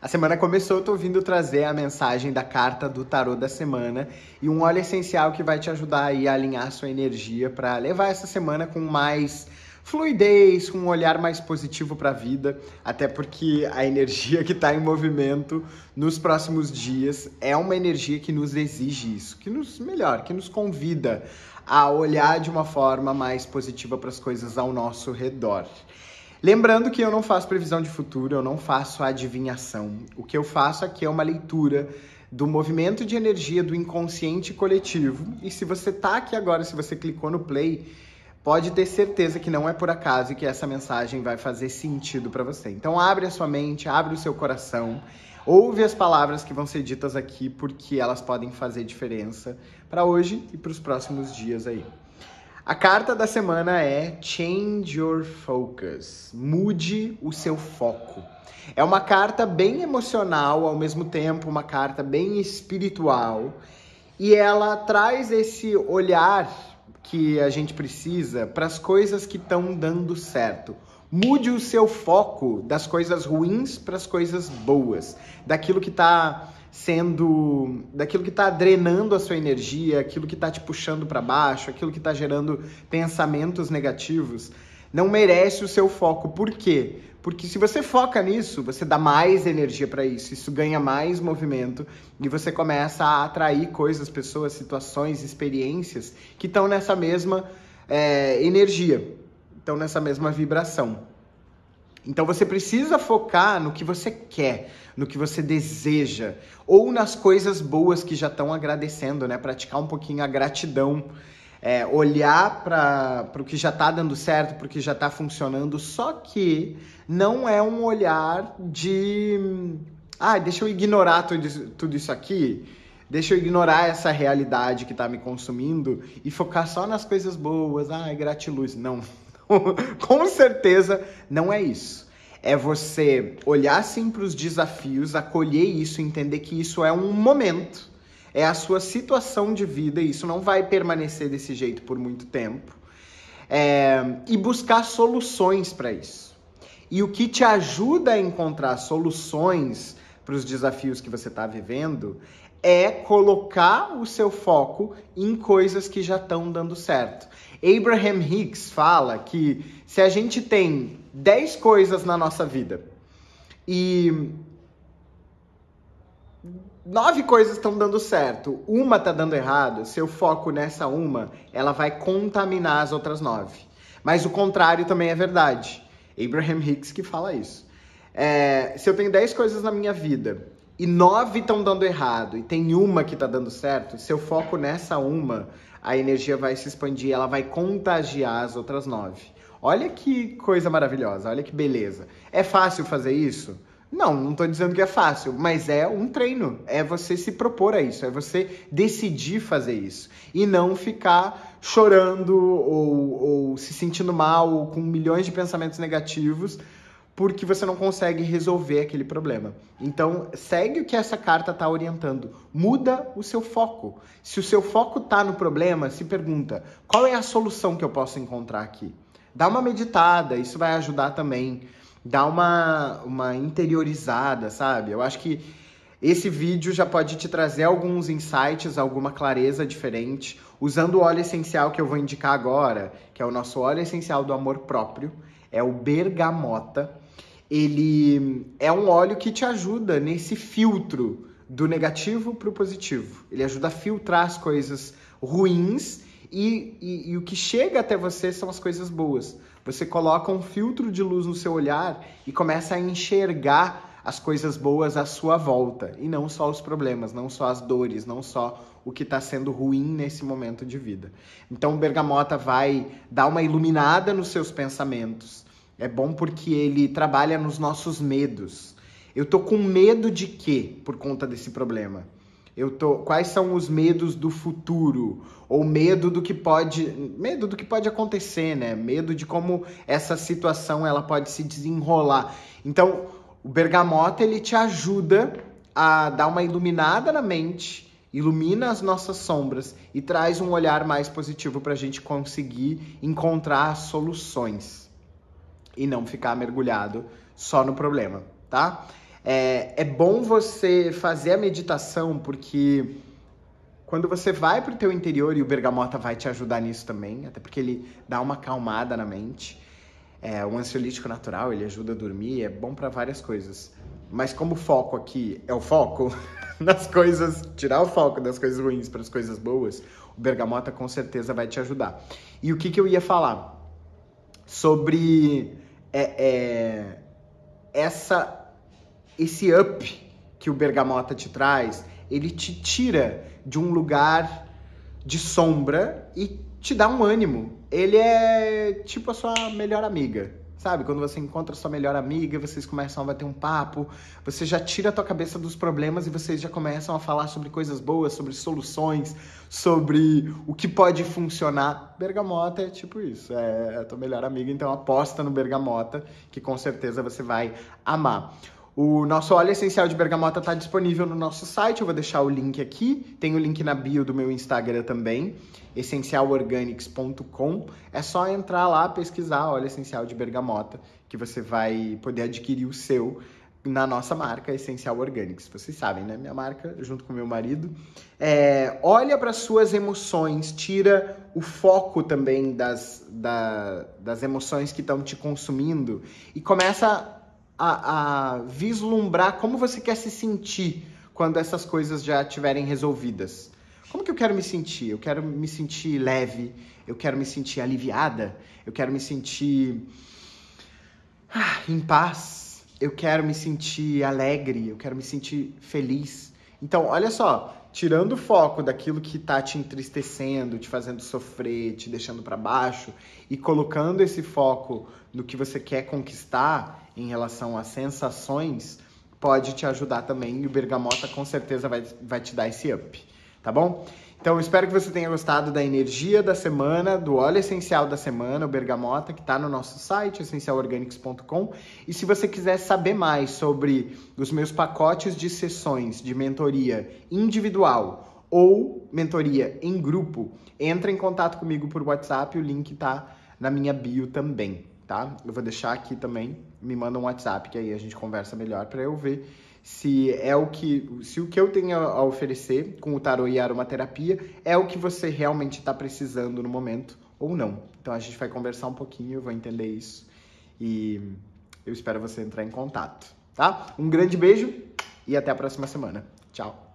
A semana começou, tô vindo trazer a mensagem da carta do tarô da semana e um óleo essencial que vai te ajudar aí a alinhar sua energia para levar essa semana com mais fluidez, com um olhar mais positivo para a vida, até porque a energia que está em movimento nos próximos dias é uma energia que nos exige isso, que nos melhor, que nos convida a olhar de uma forma mais positiva para as coisas ao nosso redor. Lembrando que eu não faço previsão de futuro, eu não faço adivinhação. O que eu faço aqui é uma leitura do movimento de energia do inconsciente coletivo. E se você tá aqui agora, se você clicou no play, pode ter certeza que não é por acaso e que essa mensagem vai fazer sentido para você. Então abre a sua mente, abre o seu coração, ouve as palavras que vão ser ditas aqui porque elas podem fazer diferença para hoje e para os próximos dias aí. A carta da semana é Change Your Focus. Mude o seu foco. É uma carta bem emocional, ao mesmo tempo, uma carta bem espiritual. E ela traz esse olhar que a gente precisa para as coisas que estão dando certo. Mude o seu foco das coisas ruins para as coisas boas, daquilo que está sendo daquilo que está drenando a sua energia, aquilo que está te puxando para baixo, aquilo que está gerando pensamentos negativos, não merece o seu foco. Por quê? Porque se você foca nisso, você dá mais energia para isso, isso ganha mais movimento e você começa a atrair coisas, pessoas, situações, experiências que estão nessa mesma é, energia, estão nessa mesma vibração. Então você precisa focar no que você quer, no que você deseja, ou nas coisas boas que já estão agradecendo, né? Praticar um pouquinho a gratidão. É, olhar para o que já está dando certo, para o que já está funcionando, só que não é um olhar de. Ah, deixa eu ignorar tudo, tudo isso aqui, deixa eu ignorar essa realidade que está me consumindo e focar só nas coisas boas, ah, é gratiluz. Não. Com certeza não é isso. É você olhar sim para os desafios, acolher isso, entender que isso é um momento, é a sua situação de vida, e isso não vai permanecer desse jeito por muito tempo. É, e buscar soluções para isso. E o que te ajuda a encontrar soluções para os desafios que você está vivendo é colocar o seu foco em coisas que já estão dando certo. Abraham Hicks fala que se a gente tem 10 coisas na nossa vida e nove coisas estão dando certo, uma está dando errado, se eu foco nessa uma, ela vai contaminar as outras nove. Mas o contrário também é verdade. Abraham Hicks que fala isso. É, se eu tenho 10 coisas na minha vida e nove estão dando errado e tem uma que está dando certo, se eu foco nessa uma, a energia vai se expandir, ela vai contagiar as outras nove. Olha que coisa maravilhosa, olha que beleza. É fácil fazer isso? Não, não estou dizendo que é fácil, mas é um treino. É você se propor a isso, é você decidir fazer isso. E não ficar chorando ou, ou se sentindo mal, ou com milhões de pensamentos negativos, porque você não consegue resolver aquele problema. Então, segue o que essa carta está orientando. Muda o seu foco. Se o seu foco está no problema, se pergunta: qual é a solução que eu posso encontrar aqui? Dá uma meditada, isso vai ajudar também. Dá uma, uma interiorizada, sabe? Eu acho que esse vídeo já pode te trazer alguns insights, alguma clareza diferente, usando o óleo essencial que eu vou indicar agora, que é o nosso óleo essencial do amor próprio, é o bergamota ele é um óleo que te ajuda nesse filtro do negativo para o positivo. Ele ajuda a filtrar as coisas ruins e, e, e, o que chega até você são as coisas boas. Você coloca um filtro de luz no seu olhar e começa a enxergar as coisas boas à sua volta e não só os problemas, não só as dores, não só o que está sendo ruim nesse momento de vida. Então, o bergamota vai dar uma iluminada nos seus pensamentos é bom porque ele trabalha nos nossos medos. Eu tô com medo de quê por conta desse problema? Eu tô, quais são os medos do futuro ou medo do que pode, medo do que pode acontecer, né? Medo de como essa situação ela pode se desenrolar. Então, o bergamota ele te ajuda a dar uma iluminada na mente, ilumina as nossas sombras e traz um olhar mais positivo para a gente conseguir encontrar soluções e não ficar mergulhado só no problema, tá? É, é bom você fazer a meditação porque quando você vai para o teu interior e o bergamota vai te ajudar nisso também, até porque ele dá uma calmada na mente. É, o ansiolítico natural, ele ajuda a dormir, é bom para várias coisas. Mas como o foco aqui é o foco nas coisas, tirar o foco das coisas ruins para as coisas boas, o bergamota com certeza vai te ajudar. E o que, que eu ia falar? Sobre é, é, essa, esse up que o bergamota te traz, ele te tira de um lugar de sombra e te dá um ânimo. Ele é tipo a sua melhor amiga. Sabe, quando você encontra sua melhor amiga, vocês começam a bater um papo, você já tira a tua cabeça dos problemas e vocês já começam a falar sobre coisas boas, sobre soluções, sobre o que pode funcionar. Bergamota é tipo isso, é, é a tua melhor amiga, então aposta no Bergamota, que com certeza você vai amar. O nosso óleo essencial de bergamota está disponível no nosso site, eu vou deixar o link aqui. Tem o link na bio do meu Instagram também, essencialorganics.com. É só entrar lá, pesquisar óleo essencial de bergamota, que você vai poder adquirir o seu na nossa marca Essencial Organics. Vocês sabem, né? Minha marca, junto com meu marido. É, olha para suas emoções, tira o foco também das, da, das emoções que estão te consumindo e começa a, a vislumbrar como você quer se sentir quando essas coisas já estiverem resolvidas. Como que eu quero me sentir? Eu quero me sentir leve, eu quero me sentir aliviada, eu quero me sentir ah, em paz, eu quero me sentir alegre, eu quero me sentir feliz. Então, olha só, tirando o foco daquilo que tá te entristecendo, te fazendo sofrer, te deixando para baixo e colocando esse foco no que você quer conquistar em relação às sensações, pode te ajudar também e o bergamota com certeza vai, vai te dar esse up tá bom? Então, espero que você tenha gostado da energia da semana, do óleo essencial da semana, o bergamota, que está no nosso site, essencialorganics.com. E se você quiser saber mais sobre os meus pacotes de sessões de mentoria individual ou mentoria em grupo, entra em contato comigo por WhatsApp, o link está na minha bio também, tá? Eu vou deixar aqui também, me manda um WhatsApp, que aí a gente conversa melhor para eu ver se é o que se o que eu tenho a oferecer com o tarot e a aromaterapia é o que você realmente está precisando no momento ou não. Então a gente vai conversar um pouquinho, eu vou entender isso e eu espero você entrar em contato, tá? Um grande beijo e até a próxima semana. Tchau.